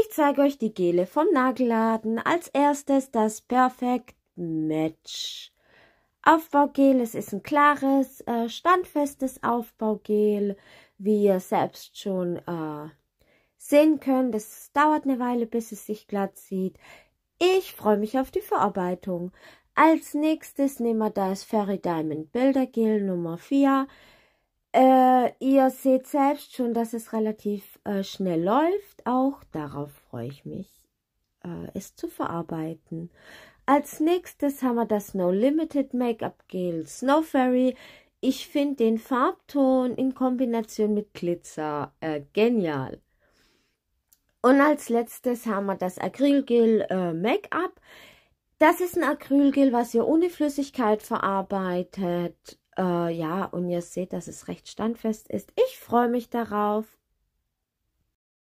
Ich zeige euch die Gele vom Nagelladen. Als erstes das Perfect Match. Aufbaugel, es ist ein klares, äh, standfestes Aufbaugel, wie ihr selbst schon äh, sehen könnt. Es dauert eine Weile, bis es sich glatt sieht. Ich freue mich auf die Verarbeitung. Als nächstes nehmen wir das Fairy Diamond Bildergel Nummer 4. Äh, ihr seht selbst schon, dass es relativ äh, schnell läuft. Auch darauf freue ich mich, äh, es zu verarbeiten. Als nächstes haben wir das No Limited Make-up Gel Snow Fairy. Ich finde den Farbton in Kombination mit Glitzer äh, genial. Und als letztes haben wir das Acrylgel äh, Make-up. Das ist ein Acrylgel, was ihr ohne Flüssigkeit verarbeitet äh, ja, und ihr seht, dass es recht standfest ist. Ich freue mich darauf